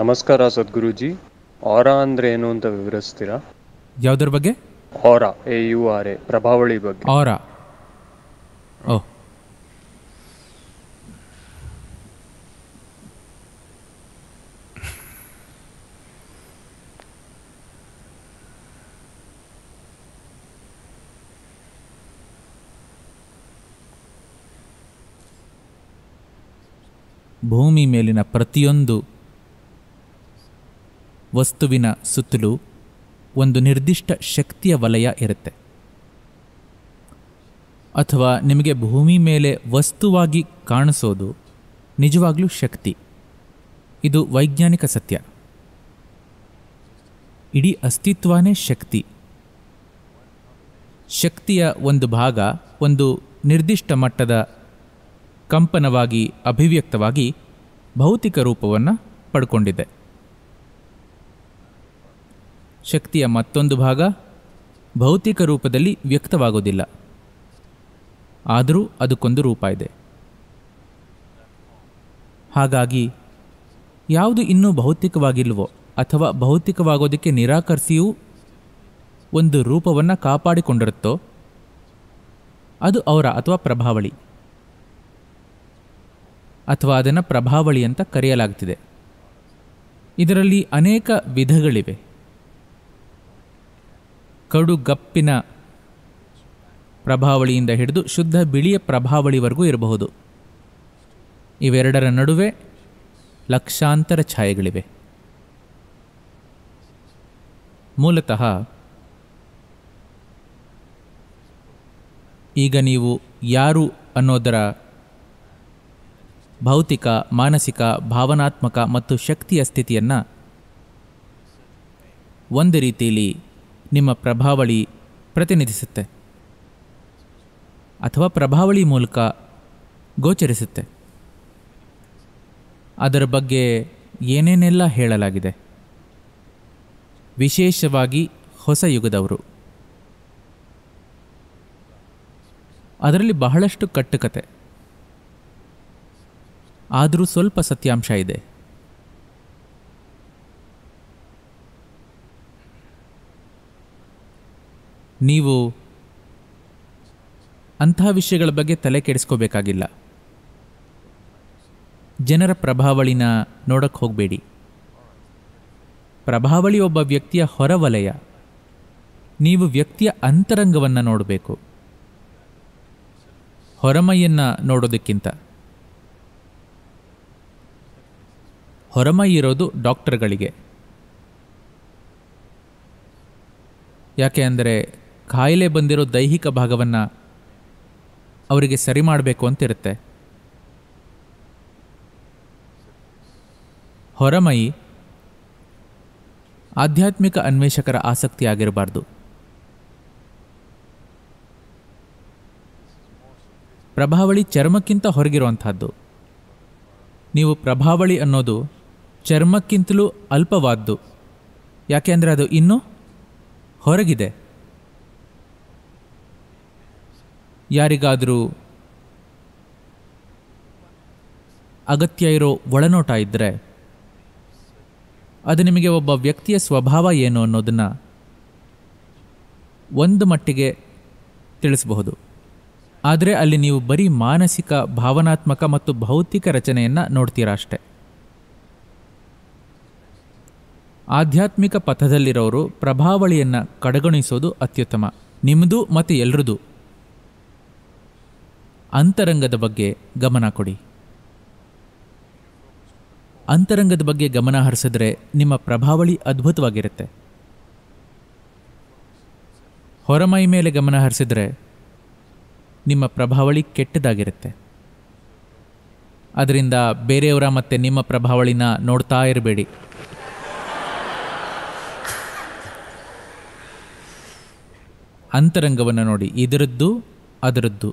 ನಮಸ್ಕಾರ ಸದ್ಗುರುಜಿ ಆರಾ ಅಂದ್ರೆ ಏನು ಅಂತ ವಿವರಿಸ್ತೀರಾ ಯಾವ್ದರ ಬಗ್ಗೆ aura A U R A ಪ್ರಭಾವಳಿ ಬಗ್ಗೆ ಆರಾ ಓ ಭೂಮಿ ಮೇಲಿನ ಪ್ರತಿಯೊಂದು ವಸ್ತುವಿನ ಸುತ್ತಲೂ ಒಂದು ನಿರ್ದಿಷ್ಟ ಶಕ್ತಿಯ ವಲಯ ಇರುತ್ತೆ ಅಥವಾ ನಿಮಗೆ ಭೂಮಿ ಮೇಲೆ ವಸ್ತುವಾಗಿ ಕಾಣಿಸೋದು ನಿಜವಾಗ್ಲೂ ಶಕ್ತಿ ಇದು ವೈಜ್ಞಾನಿಕ ಸತ್ಯ ಇಡೀ ಅಸ್ತಿತ್ವನೇ ಶಕ್ತಿ ಶಕ್ತಿಯ ಒಂದು ಭಾಗ ಒಂದು ನಿರ್ದಿಷ್ಟ ಮಟ್ಟದ ಕಂಪನವಾಗಿ ಅಭಿವ್ಯಕ್ತವಾಗಿ ಭೌತಿಕ ರೂಪವನ್ನು ಪಡ್ಕೊಂಡಿದೆ ಶಕ್ತಿಯ ಮತ್ತೊಂದು ಭಾಗ ಭೌತಿಕ ರೂಪದಲ್ಲಿ ವ್ಯಕ್ತವಾಗೋದಿಲ್ಲ ಆದರೂ ಅದಕ್ಕೊಂದು ರೂಪ ಇದೆ ಹಾಗಾಗಿ ಯಾವುದು ಇನ್ನೂ ಭೌತಿಕವಾಗಿಲ್ವೋ ಅಥವಾ ಭೌತಿಕವಾಗೋದಕ್ಕೆ ನಿರಾಕರಿಸಿಯೂ ಒಂದು ರೂಪವನ್ನು ಕಾಪಾಡಿಕೊಂಡಿರುತ್ತೋ ಅದು ಅವರ ಅಥವಾ ಪ್ರಭಾವಳಿ ಅಥವಾ ಅದನ್ನು ಪ್ರಭಾವಳಿ ಅಂತ ಕರೆಯಲಾಗ್ತಿದೆ ಇದರಲ್ಲಿ ಅನೇಕ ವಿಧಗಳಿವೆ ಕಡುಗಪ್ಪಿನ ಪ್ರಭಾವಳಿಯಿಂದ ಹಿಡಿದು ಶುದ್ಧ ಬಿಳಿಯ ಪ್ರಭಾವಳಿವರೆಗೂ ಇರಬಹುದು ಇವೆರಡರ ನಡುವೆ ಲಕ್ಷಾಂತರ ಛಾಯೆಗಳಿವೆ ಮೂಲತಃ ಈಗ ನೀವು ಯಾರು ಅನ್ನೋದರ ಭೌತಿಕ ಮಾನಸಿಕ ಭಾವನಾತ್ಮಕ ಮತ್ತು ಶಕ್ತಿಯ ಸ್ಥಿತಿಯನ್ನು ಒಂದು ರೀತಿಯಲ್ಲಿ ನಿಮ್ಮ ಪ್ರಭಾವಳಿ ಪ್ರತಿನಿಧಿಸುತ್ತೆ ಅಥವಾ ಪ್ರಭಾವಳಿ ಮೂಲಕ ಗೋಚರಿಸುತ್ತೆ ಅದರ ಬಗ್ಗೆ ಏನೇನೆಲ್ಲ ಹೇಳಲಾಗಿದೆ ವಿಶೇಷವಾಗಿ ಹೊಸ ಯುಗದವರು ಅದರಲ್ಲಿ ಬಹಳಷ್ಟು ಕಟ್ಟುಕತೆ ಆದರೂ ಸ್ವಲ್ಪ ಸತ್ಯಾಂಶ ಇದೆ ನೀವು ಅಂಥ ವಿಷಯಗಳ ಬಗ್ಗೆ ತಲೆ ಕೆಡಿಸ್ಕೋಬೇಕಾಗಿಲ್ಲ ಜನರ ಪ್ರಭಾವಳಿನ ನೋಡಕ್ಕೆ ಹೋಗಬೇಡಿ ಪ್ರಭಾವಳಿ ಒಬ್ಬ ವ್ಯಕ್ತಿಯ ಹೊರವಲಯ ನೀವು ವ್ಯಕ್ತಿಯ ಅಂತರಂಗವನ್ನು ನೋಡಬೇಕು ಹೊರಮೈಯನ್ನು ನೋಡೋದಕ್ಕಿಂತ ಹೊರಮೈ ಇರೋದು ಡಾಕ್ಟರ್ಗಳಿಗೆ ಯಾಕೆ ಅಂದರೆ ಕಾಯಿಲೆ ಬಂದಿರೋ ದೈಹಿಕ ಭಾಗವನ್ನು ಅವರಿಗೆ ಸರಿ ಮಾಡಬೇಕು ಅಂತಿರುತ್ತೆ ಹೊರಮೈ ಆಧ್ಯಾತ್ಮಿಕ ಅನ್ವೇಷಕರ ಆಸಕ್ತಿ ಆಗಿರಬಾರ್ದು ಪ್ರಭಾವಳಿ ಚರ್ಮಕ್ಕಿಂತ ಹೊರಗಿರುವಂಥದ್ದು ನೀವು ಪ್ರಭಾವಳಿ ಅನ್ನೋದು ಚರ್ಮಕ್ಕಿಂತಲೂ ಅಲ್ಪವಾದ್ದು ಯಾಕೆಂದರೆ ಅದು ಇನ್ನೂ ಹೊರಗಿದೆ ಯಾರಿಗಾದರೂ ಅಗತ್ಯ ಇರೋ ಒಳನೋಟ ಇದ್ದರೆ ಅದು ನಿಮಗೆ ಒಬ್ಬ ವ್ಯಕ್ತಿಯ ಸ್ವಭಾವ ಏನು ಅನ್ನೋದನ್ನು ಒಂದು ಮಟ್ಟಿಗೆ ತಿಳಿಸಬಹುದು ಆದರೆ ಅಲ್ಲಿ ನೀವು ಬರೀ ಮಾನಸಿಕ ಭಾವನಾತ್ಮಕ ಮತ್ತು ಭೌತಿಕ ರಚನೆಯನ್ನು ನೋಡ್ತೀರಾ ಅಷ್ಟೆ ಆಧ್ಯಾತ್ಮಿಕ ಪಥದಲ್ಲಿರೋರು ಪ್ರಭಾವಳಿಯನ್ನು ಕಡೆಗಣಿಸೋದು ಅತ್ಯುತ್ತಮ ನಿಮ್ಮದು ಮತ್ತು ಎಲ್ರದ್ದು ಅಂತರಂಗದ ಬಗ್ಗೆ ಗಮನ ಕೊಡಿ ಅಂತರಂಗದ ಬಗ್ಗೆ ಗಮನ ಹರಿಸಿದ್ರೆ ನಿಮ್ಮ ಪ್ರಭಾವಳಿ ಅದ್ಭುತವಾಗಿರುತ್ತೆ ಹೊರಮೈ ಮೇಲೆ ಗಮನ ಹರಿಸಿದ್ರೆ ನಿಮ್ಮ ಪ್ರಭಾವಳಿ ಕೆಟ್ಟದಾಗಿರುತ್ತೆ ಅದರಿಂದ ಬೇರೆಯವರ ಮತ್ತೆ ನಿಮ್ಮ ಪ್ರಭಾವಳಿನ ನೋಡ್ತಾ ಇರಬೇಡಿ ಅಂತರಂಗವನ್ನು ನೋಡಿ ಇದರದ್ದು ಅದರದ್ದು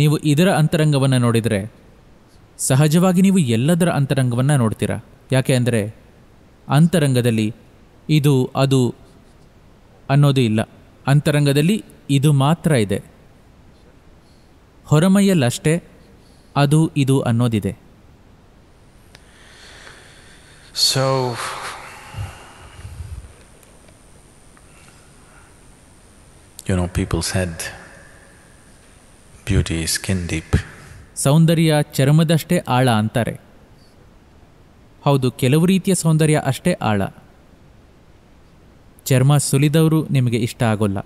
ನೀವು ಇದರ ಅಂತರಂಗವನ್ನು ನೋಡಿದರೆ ಸಹಜವಾಗಿ ನೀವು ಎಲ್ಲದರ ಅಂತರಂಗವನ್ನು ನೋಡ್ತೀರಾ ಯಾಕೆ ಅಂದರೆ ಅಂತರಂಗದಲ್ಲಿ ಇದು ಅದು ಅನ್ನೋದು ಇಲ್ಲ ಅಂತರಂಗದಲ್ಲಿ ಇದು ಮಾತ್ರ ಇದೆ ಹೊರಮೈಯಲ್ಲಷ್ಟೇ ಅದು ಇದು ಅನ್ನೋದಿದೆ so You know, people said beauty skin deep ಸೌಂದರ್ಯ ಚರ್ಮದಷ್ಟೇ ಆಳ ಅಂತಾರೆ ಹೌದು ಕೆಲವು ರೀತಿಯ ಸೌಂದರ್ಯ ಅಷ್ಟೇ ಆಳ ಚರ್ಮ ಸುಲಿದವರು ನಿಮಗೆ ಇಷ್ಟ ಆಗೋಲ್ಲ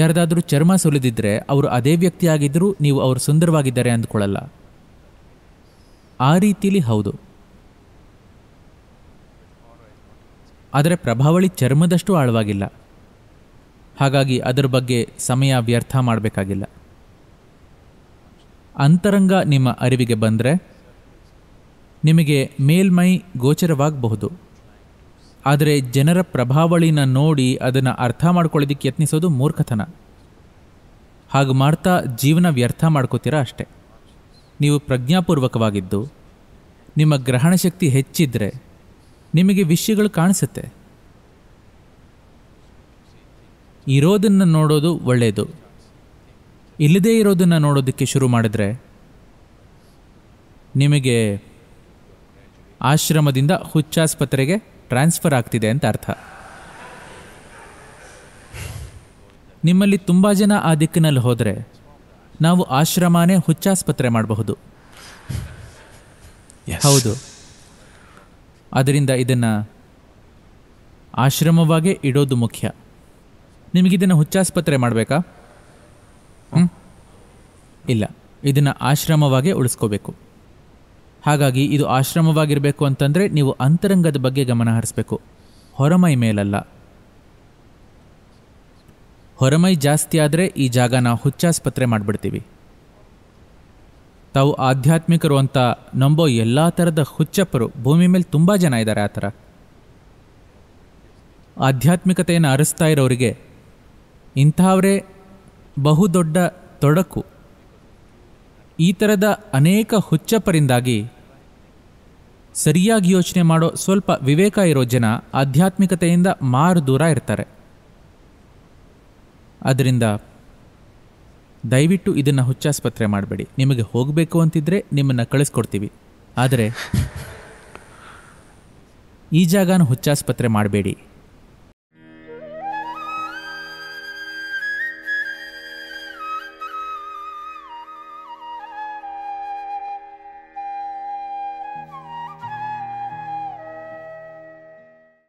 ಯಾರದಾದರೂ ಚರ್ಮ ಸುಲಿದಿದ್ದರೆ ಅವರು ಅದೇ ವ್ಯಕ್ತಿಯಾಗಿದ್ದರೂ ನೀವು ಅವರು ಸುಂದರವಾಗಿದ್ದಾರೆ ಅಂದ್ಕೊಳ್ಳಲ್ಲ ಆ ರೀತಿಯಲ್ಲಿ ಹೌದು ಆದರೆ ಪ್ರಭಾವಳಿ ಚರ್ಮದಷ್ಟು ಆಳವಾಗಿಲ್ಲ ಹಾಗಾಗಿ ಅದರ ಬಗ್ಗೆ ಸಮಯ ವ್ಯರ್ಥ ಮಾಡಬೇಕಾಗಿಲ್ಲ ಅಂತರಂಗ ನಿಮ್ಮ ಅರಿವಿಗೆ ಬಂದರೆ ನಿಮಗೆ ಮೇಲ್ಮೈ ಗೋಚರವಾಗಬಹುದು ಆದರೆ ಜನರ ಪ್ರಭಾವಳಿನ ನೋಡಿ ಅದನ್ನು ಅರ್ಥ ಮಾಡ್ಕೊಳ್ಳೋದಕ್ಕೆ ಯತ್ನಿಸೋದು ಮೂರ್ಖತನ ಹಾಗೆ ಮಾಡ್ತಾ ಜೀವನ ವ್ಯರ್ಥ ಮಾಡ್ಕೋತೀರಾ ಅಷ್ಟೆ ನೀವು ಪ್ರಜ್ಞಾಪೂರ್ವಕವಾಗಿದ್ದು ನಿಮ್ಮ ಗ್ರಹಣ ಶಕ್ತಿ ಹೆಚ್ಚಿದ್ರೆ ನಿಮಗೆ ವಿಷಯಗಳು ಕಾಣಿಸುತ್ತೆ ಇರೋದನ್ನು ನೋಡೋದು ಒಳ್ಳೆಯದು ಇಲ್ಲದೇ ಇರೋದನ್ನು ನೋಡೋದಕ್ಕೆ ಶುರು ಮಾಡಿದ್ರೆ ನಿಮಗೆ ಆಶ್ರಮದಿಂದ ಹುಚ್ಚಾಸ್ಪತ್ರೆಗೆ ಟ್ರಾನ್ಸ್ಫರ್ ಆಗ್ತಿದೆ ಅಂತ ಅರ್ಥ ನಿಮ್ಮಲ್ಲಿ ತುಂಬ ಜನ ಆ ದಿಕ್ಕಿನಲ್ಲಿ ಹೋದರೆ ನಾವು ಆಶ್ರಮನೇ ಹುಚ್ಚಾಸ್ಪತ್ರೆ ಮಾಡಬಹುದು ಹೌದು ಅದರಿಂದ ಇದನ್ನು ಆಶ್ರಮವಾಗೇ ಇಡೋದು ಮುಖ್ಯ ನಿಮಗಿದನ್ನು ಹುಚ್ಚಾಸ್ಪತ್ರೆ ಮಾಡಬೇಕಾ ಹ್ಞೂ ಇಲ್ಲ ಇದನ್ನು ಆಶ್ರಮವಾಗೇ ಉಳಿಸ್ಕೋಬೇಕು ಹಾಗಾಗಿ ಇದು ಆಶ್ರಮವಾಗಿರಬೇಕು ಅಂತಂದರೆ ನೀವು ಅಂತರಂಗದ ಬಗ್ಗೆ ಗಮನ ಹರಿಸ್ಬೇಕು ಹೊರಮೈ ಮೇಲಲ್ಲ ಹೊರಮೈ ಜಾಸ್ತಿ ಆದರೆ ಈ ಜಾಗನ ಹುಚ್ಚಾಸ್ಪತ್ರೆ ಮಾಡಿಬಿಡ್ತೀವಿ ತಾವು ಆಧ್ಯಾತ್ಮಿಕರು ಅಂತ ನಂಬೋ ಎಲ್ಲ ಥರದ ಹುಚ್ಚಪ್ಪರು ಭೂಮಿ ಮೇಲೆ ತುಂಬ ಜನ ಇದ್ದಾರೆ ಆ ಥರ ಆಧ್ಯಾತ್ಮಿಕತೆಯನ್ನು ಅರಿಸ್ತಾ ಇರೋರಿಗೆ ಇಂಥವರೇ ಬಹುದೊಡ್ಡ ತೊಡಕು ಈ ಥರದ ಅನೇಕ ಹುಚ್ಚಪ್ಪರಿಂದಾಗಿ ಸರಿಯಾಗಿ ಯೋಚನೆ ಮಾಡೋ ಸ್ವಲ್ಪ ವಿವೇಕ ಇರೋ ಜನ ಆಧ್ಯಾತ್ಮಿಕತೆಯಿಂದ ಮಾರು ದೂರ ಇರ್ತಾರೆ ಅದರಿಂದ ದಯವಿಟ್ಟು ಇದನ್ನು ಹುಚ್ಚಾಸ್ಪತ್ರೆ ಮಾಡಬೇಡಿ ನಿಮಗೆ ಹೋಗಬೇಕು ಅಂತಿದ್ರೆ ನಿಮ್ಮನ್ನು ಕಳಿಸ್ಕೊಡ್ತೀವಿ ಆದರೆ ಈ ಜಾಗನ ಹುಚ್ಚಾಸ್ಪತ್ರೆ ಮಾಡಬೇಡಿ